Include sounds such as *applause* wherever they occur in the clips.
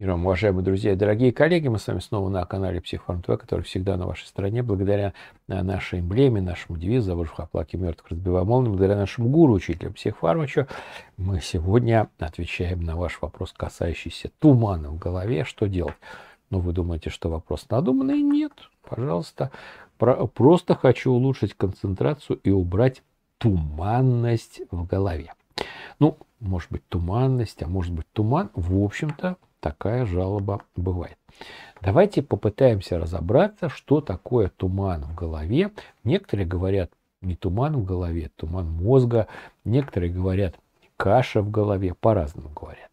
Мир уважаемые друзья и дорогие коллеги, мы с вами снова на канале Психфарм ТВ, который всегда на вашей стороне, благодаря э, нашей эмблеме, нашему девизу «Завожу в оплаке мертвых, разбивая молнии", благодаря нашему гуру, учителю Психфармачу, мы сегодня отвечаем на ваш вопрос, касающийся тумана в голове, что делать. Но ну, вы думаете, что вопрос надуманный? Нет, пожалуйста. просто хочу улучшить концентрацию и убрать туманность в голове. Ну, может быть, туманность, а может быть, туман. В общем-то, такая жалоба бывает. Давайте попытаемся разобраться, что такое туман в голове. Некоторые говорят не туман в голове, туман мозга. Некоторые говорят каша в голове, по-разному говорят.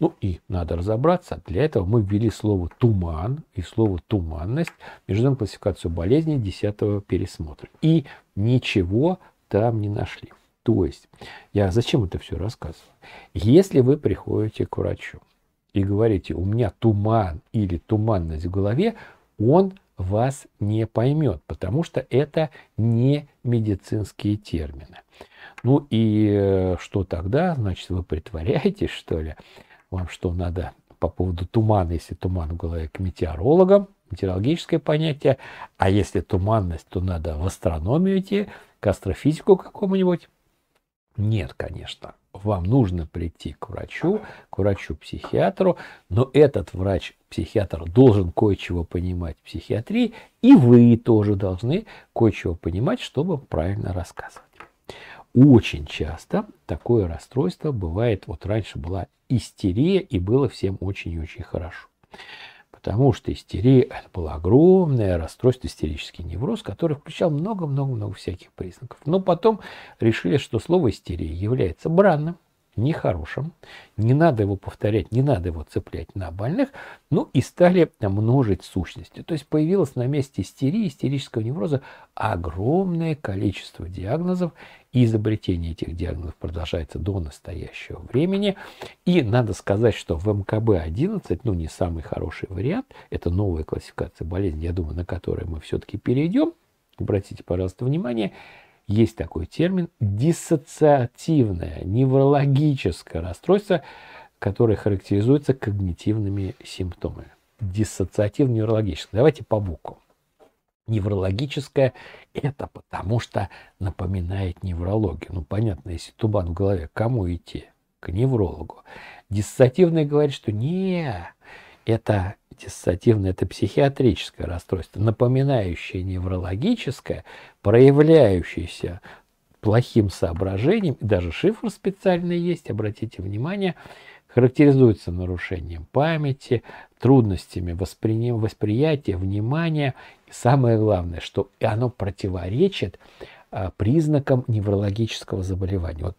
Ну и надо разобраться. Для этого мы ввели слово «туман» и слово «туманность» в международную классификацию болезней 10 пересмотра. И ничего там не нашли. То есть, я зачем это все рассказываю? Если вы приходите к врачу, и говорите, у меня туман или туманность в голове, он вас не поймет, потому что это не медицинские термины. Ну и э, что тогда? Значит, вы притворяетесь, что ли? Вам что надо по поводу тумана, если туман в голове, к метеорологам, метеорологическое понятие, а если туманность, то надо в астрономию идти, к астрофизику какому-нибудь? Нет, конечно вам нужно прийти к врачу, к врачу-психиатру, но этот врач-психиатр должен кое-чего понимать в психиатрии, и вы тоже должны кое-чего понимать, чтобы правильно рассказывать. Очень часто такое расстройство бывает, вот раньше была истерия, и было всем очень-очень хорошо. Потому что истерия – это было огромное расстройство, истерический невроз, который включал много-много-много всяких признаков. Но потом решили, что слово истерия является бранным, нехорошим, не надо его повторять, не надо его цеплять на больных, ну и стали множить сущности. То есть появилось на месте истерии, истерического невроза огромное количество диагнозов и изобретение этих диагнозов продолжается до настоящего времени. И надо сказать, что в МКБ-11, ну не самый хороший вариант, это новая классификация болезни, я думаю, на которую мы все-таки перейдем. Обратите, пожалуйста, внимание, есть такой термин диссоциативное неврологическое расстройство, которое характеризуется когнитивными симптомами. Диссоциативно-неврологическое. Давайте по буквам неврологическое, это потому что напоминает неврологию. Ну, понятно, если тубан в голове, кому идти? К неврологу. Диссоциативный говорит, что не, это диссоциативное, это психиатрическое расстройство, напоминающее неврологическое, проявляющееся плохим соображением, и даже шифр специальный есть, обратите внимание, характеризуется нарушением памяти, трудностями воспри... восприятия, внимания. И самое главное, что оно противоречит а, признакам неврологического заболевания. Вот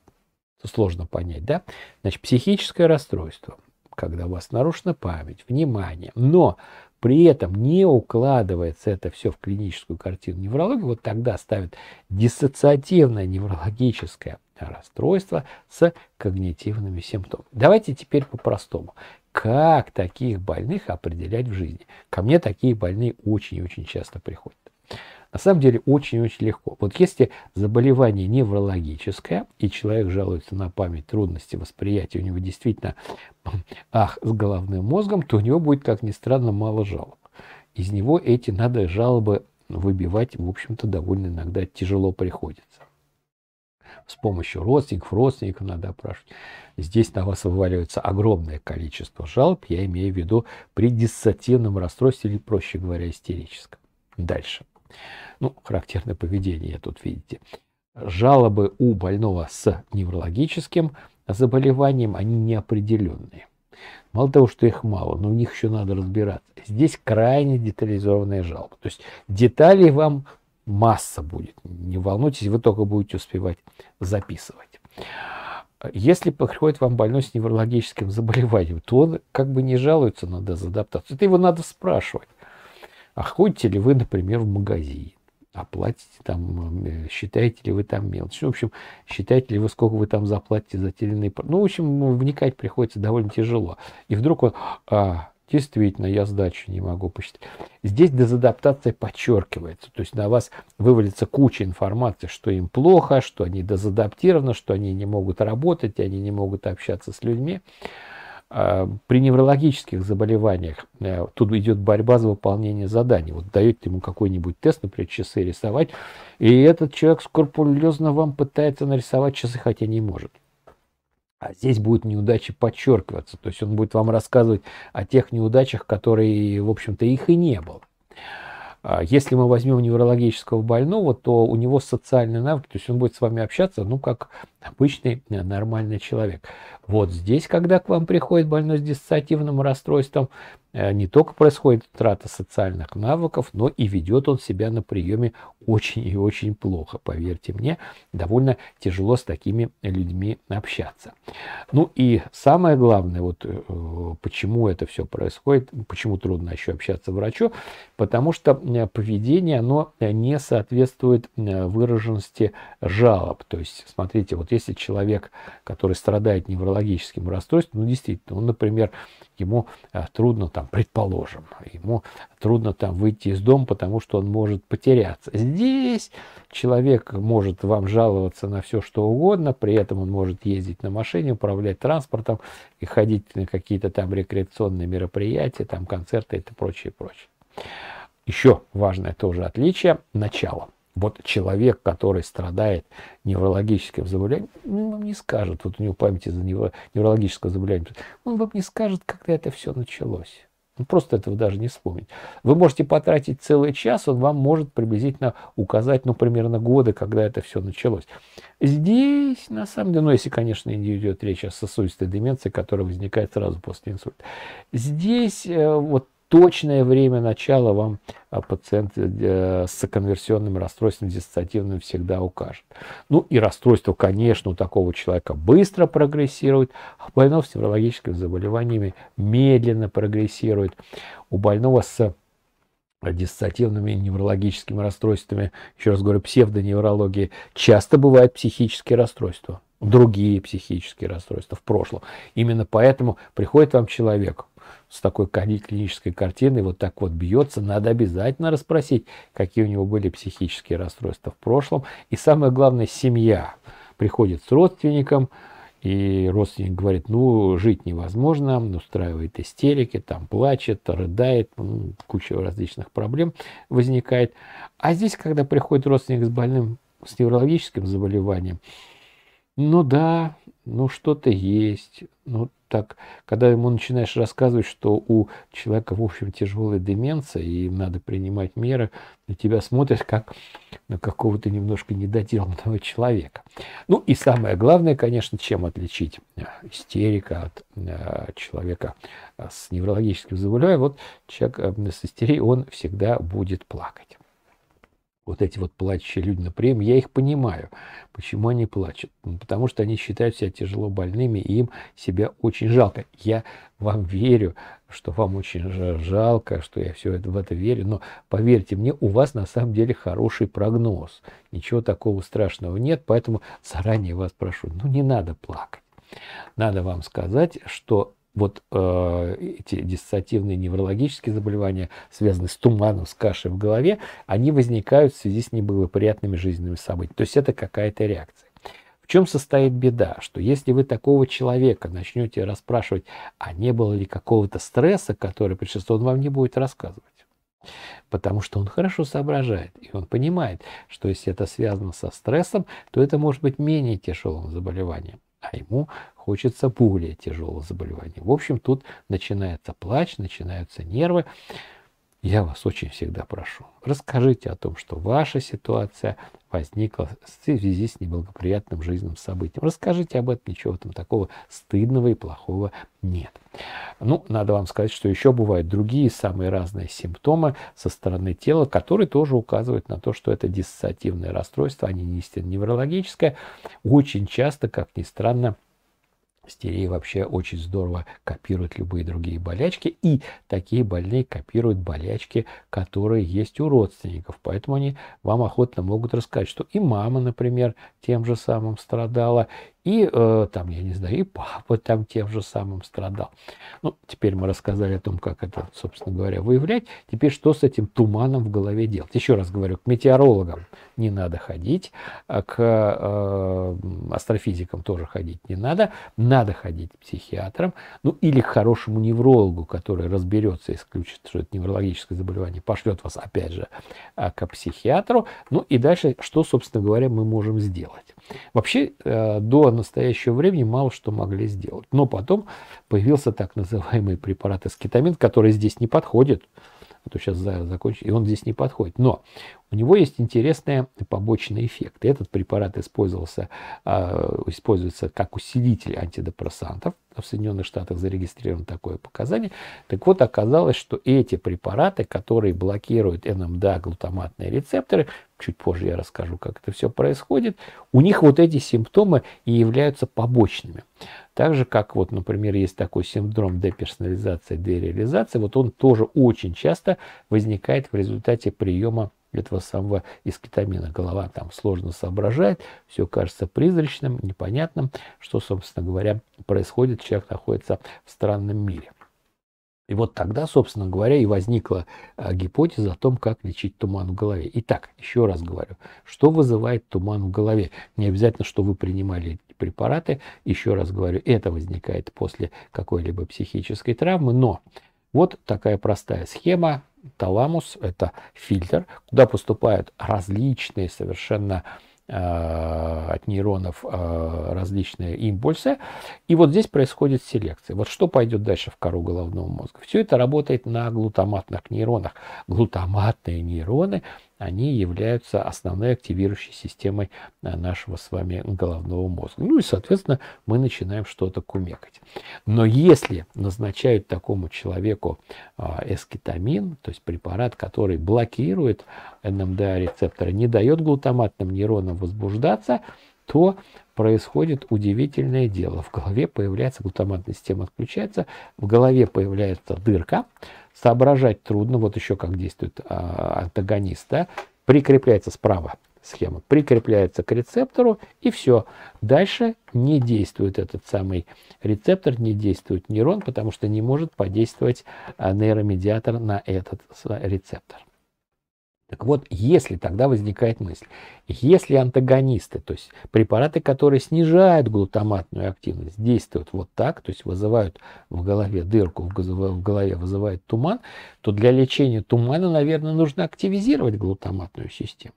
сложно понять, да? Значит, психическое расстройство, когда у вас нарушена память, внимание, но при этом не укладывается это все в клиническую картину неврологии, вот тогда ставят диссоциативное неврологическое расстройства с когнитивными симптомами. Давайте теперь по-простому. Как таких больных определять в жизни? Ко мне такие больные очень и очень часто приходят. На самом деле очень-очень легко. Вот если заболевание неврологическое, и человек жалуется на память, трудности восприятия, у него действительно *laughs* ах с головным мозгом, то у него будет, как ни странно, мало жалоб. Из него эти надо жалобы выбивать, в общем-то, довольно иногда тяжело приходится с помощью родственников, родственников надо опрашивать. Здесь на вас вываливается огромное количество жалоб, я имею в виду при диссоциативном расстройстве или, проще говоря, истерическом. Дальше. Ну, характерное поведение тут видите. Жалобы у больного с неврологическим заболеванием, они неопределенные. Мало того, что их мало, но у них еще надо разбираться. Здесь крайне детализированная жалоба. То есть деталей вам масса будет. Не волнуйтесь, вы только будете успевать записывать. Если приходит вам больной с неврологическим заболеванием, то он как бы не жалуется на дезадаптацию. Это его надо спрашивать. А ходите ли вы, например, в магазин? А там, э, считаете ли вы там мелочь? Ну, в общем, считаете ли вы, сколько вы там заплатите за те или иные... Ну, в общем, вникать приходится довольно тяжело. И вдруг он... А, Действительно, я сдачи не могу посчитать. Здесь дезадаптация подчеркивается. То есть на вас вывалится куча информации, что им плохо, что они дезадаптированы, что они не могут работать, они не могут общаться с людьми. А, при неврологических заболеваниях э, тут идет борьба за выполнение заданий. Вот даете ему какой-нибудь тест, например, часы рисовать, и этот человек скрупулезно вам пытается нарисовать часы, хотя не может. А здесь будут неудачи подчеркиваться. То есть он будет вам рассказывать о тех неудачах, которые, в общем-то, их и не было. А если мы возьмем неврологического больного, то у него социальные навыки, то есть он будет с вами общаться, ну, как обычный э, нормальный человек. Вот здесь, когда к вам приходит больной с диссоциативным расстройством, э, не только происходит утрата социальных навыков, но и ведет он себя на приеме очень и очень плохо. Поверьте мне, довольно тяжело с такими людьми общаться. Ну и самое главное, вот э, почему это все происходит, почему трудно еще общаться врачу, потому что поведение, оно не соответствует выраженности жалоб. То есть, смотрите, вот если человек, который страдает неврологическим расстройством, ну, действительно, он, например, ему э, трудно, там, предположим, ему трудно там выйти из дома, потому что он может потеряться. Здесь человек может вам жаловаться на все, что угодно, при этом он может ездить на машине, управлять транспортом и ходить на какие-то там рекреационные мероприятия, там, концерты и прочее, прочее. Еще важное тоже отличие – начало. Вот человек, который страдает неврологическим заболеванием, он вам не скажет, вот у него память из-за неврологического заболевания, он вам не скажет, когда это все началось. Он просто этого даже не вспомнит. Вы можете потратить целый час, он вам может приблизительно указать, ну, примерно годы, когда это все началось. Здесь, на самом деле, ну, если, конечно, идет речь о сосудистой деменции, которая возникает сразу после инсульта. Здесь э, вот точное время начала вам а, пациент э, э, с конверсионным расстройством диссоциативным всегда укажет. Ну и расстройство, конечно, у такого человека быстро прогрессирует, а у больного с неврологическими заболеваниями медленно прогрессирует. У больного с диссоциативными неврологическими расстройствами, еще раз говорю, псевдоневрологии, часто бывают психические расстройства, другие психические расстройства в прошлом. Именно поэтому приходит вам человек, с такой клинической картиной вот так вот бьется, надо обязательно расспросить, какие у него были психические расстройства в прошлом. И самое главное, семья приходит с родственником, и родственник говорит, ну, жить невозможно, устраивает истерики, там плачет, рыдает, ну, куча различных проблем возникает. А здесь, когда приходит родственник с больным, с неврологическим заболеванием, ну да, ну что-то есть. Ну так, когда ему начинаешь рассказывать, что у человека, в общем, тяжелая деменция, и им надо принимать меры, на тебя смотрят как на какого-то немножко недоделанного человека. Ну и самое главное, конечно, чем отличить э, истерика от э, человека э, с неврологическим заболеванием. Вот человек э, с истерией, он всегда будет плакать вот эти вот плачущие люди на прием, я их понимаю, почему они плачут. Ну, потому что они считают себя тяжело больными, и им себя очень жалко. Я вам верю, что вам очень жалко, что я все это, в это верю, но поверьте мне, у вас на самом деле хороший прогноз. Ничего такого страшного нет, поэтому заранее вас прошу, ну не надо плакать. Надо вам сказать, что вот э, эти диссоциативные неврологические заболевания, связанные с туманом, с кашей в голове, они возникают в связи с неблагоприятными жизненными событиями. То есть это какая-то реакция. В чем состоит беда? Что если вы такого человека начнете расспрашивать, а не было ли какого-то стресса, который пришел, он вам не будет рассказывать. Потому что он хорошо соображает, и он понимает, что если это связано со стрессом, то это может быть менее тяжелым заболеванием а ему хочется более тяжелого заболевания. В общем, тут начинается плач, начинаются нервы. Я вас очень всегда прошу, расскажите о том, что ваша ситуация возникла в связи с неблагоприятным жизненным событием. Расскажите об этом, ничего там такого стыдного и плохого нет. Ну, надо вам сказать, что еще бывают другие самые разные симптомы со стороны тела, которые тоже указывают на то, что это диссоциативное расстройство, а не неврологическое. Очень часто, как ни странно, Стереи вообще очень здорово копируют любые другие болячки, и такие больные копируют болячки, которые есть у родственников. Поэтому они вам охотно могут рассказать, что и мама, например, тем же самым страдала, и э, там, я не знаю, и папа там тем же самым страдал. Ну, теперь мы рассказали о том, как это, собственно говоря, выявлять. Теперь что с этим туманом в голове делать? Еще раз говорю, к метеорологам не надо ходить, а к э, астрофизикам тоже ходить не надо. Надо ходить к психиатрам, ну или к хорошему неврологу, который разберется, исключит, что это неврологическое заболевание, пошлет вас, опять же, а, к психиатру. Ну и дальше, что, собственно говоря, мы можем сделать? Вообще, э, до настоящего времени мало что могли сделать. Но потом появился так называемый препарат эскетамин, который здесь не подходит. А то сейчас закончу, и он здесь не подходит. Но у него есть интересные побочные эффекты. Этот препарат использовался, а, используется как усилитель антидепрессантов. В Соединенных Штатах зарегистрировано такое показание. Так вот, оказалось, что эти препараты, которые блокируют НМДА-глутаматные рецепторы, чуть позже я расскажу, как это все происходит, у них вот эти симптомы и являются побочными. Так же, как вот, например, есть такой синдром деперсонализации, дереализации, вот он тоже очень часто возникает в результате приема этого самого искитамина. Голова там сложно соображает, все кажется призрачным, непонятным, что, собственно говоря, происходит. Человек находится в странном мире. И вот тогда, собственно говоря, и возникла а, гипотеза о том, как лечить туман в голове. Итак, еще раз говорю, что вызывает туман в голове? Не обязательно, что вы принимали препараты. Еще раз говорю, это возникает после какой-либо психической травмы. Но вот такая простая схема таламус – это фильтр, куда поступают различные совершенно э, от нейронов э, различные импульсы. И вот здесь происходит селекция. Вот что пойдет дальше в кору головного мозга? Все это работает на глутаматных нейронах. Глутаматные нейроны они являются основной активирующей системой э, нашего с вами головного мозга. Ну и, соответственно, мы начинаем что-то кумекать. Но если назначают такому человеку а, эскетамин, то есть препарат, который блокирует НМДА-рецепторы, не дает глутаматным нейронам возбуждаться, то происходит удивительное дело. В голове появляется, глутаматная система отключается, в голове появляется дырка, соображать трудно, вот еще как действует а, антагонист, да, прикрепляется справа схема, прикрепляется к рецептору, и все. Дальше не действует этот самый рецептор, не действует нейрон, потому что не может подействовать а, нейромедиатор на этот рецептор. Так вот, если тогда возникает мысль, если антагонисты, то есть препараты, которые снижают глутаматную активность, действуют вот так, то есть вызывают в голове дырку, в голове вызывает туман, то для лечения тумана, наверное, нужно активизировать глутаматную систему.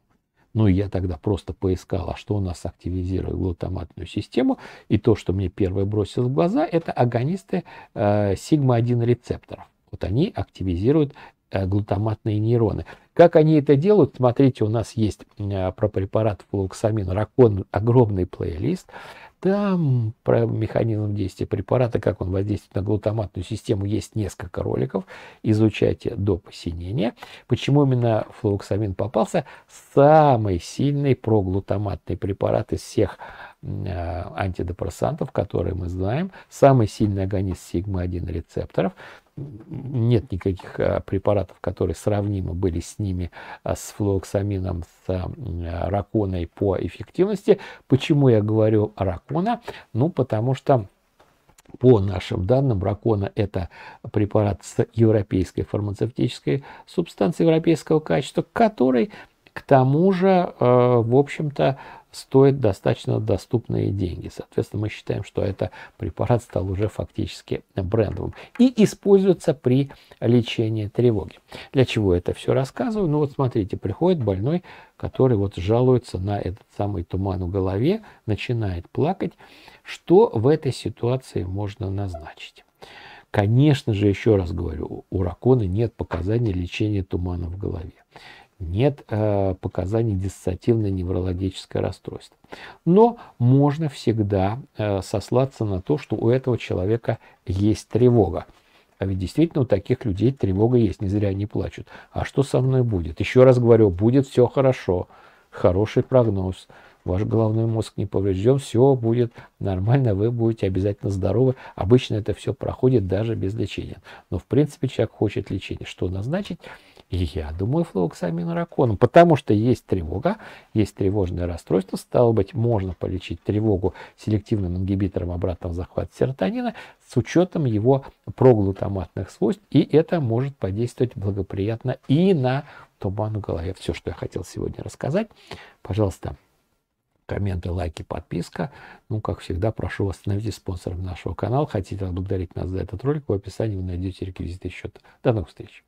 Ну, я тогда просто поискал, а что у нас активизирует глутаматную систему. И то, что мне первое бросилось в глаза, это агонисты э, сигма-1 рецепторов. Вот они активизируют Э, глутаматные нейроны. Как они это делают? Смотрите, у нас есть э, про препарат флуоксамин. ракон, огромный плейлист. Там про механизм действия препарата, как он воздействует на глутаматную систему, есть несколько роликов. Изучайте до посинения. Почему именно флуоксамин попался? Самый сильный проглутаматный препарат из всех э, антидепрессантов, которые мы знаем. Самый сильный агонист сигма-1 рецепторов нет никаких а, препаратов, которые сравнимы были с ними, а, с флуоксамином, с а, раконой по эффективности. Почему я говорю ракона? Ну, потому что по нашим данным, ракона – это препарат с европейской фармацевтической субстанцией европейского качества, который к тому же, э, в общем-то, стоит достаточно доступные деньги. Соответственно, мы считаем, что этот препарат стал уже фактически брендовым и используется при лечении тревоги. Для чего это все рассказываю? Ну вот смотрите, приходит больной, который вот жалуется на этот самый туман в голове, начинает плакать. Что в этой ситуации можно назначить? Конечно же, еще раз говорю, у ракона нет показаний лечения тумана в голове нет э, показаний диссоциативное неврологическое расстройство. Но можно всегда э, сослаться на то, что у этого человека есть тревога. А ведь действительно у таких людей тревога есть, не зря они плачут. А что со мной будет? Еще раз говорю, будет все хорошо, хороший прогноз, ваш головной мозг не поврежден, все будет нормально, вы будете обязательно здоровы. Обычно это все проходит даже без лечения. Но в принципе человек хочет лечения. Что назначить? И я думаю флуоксаминораконом, потому что есть тревога, есть тревожное расстройство, стало быть, можно полечить тревогу селективным ингибитором обратного захвата серотонина с учетом его проглутаматных свойств, и это может подействовать благоприятно и на туман в голове. Все, что я хотел сегодня рассказать. Пожалуйста, комменты, лайки, подписка. Ну, как всегда, прошу вас становитесь спонсором нашего канала. Хотите отблагодарить нас за этот ролик, в описании вы найдете реквизиты счета. До новых встреч!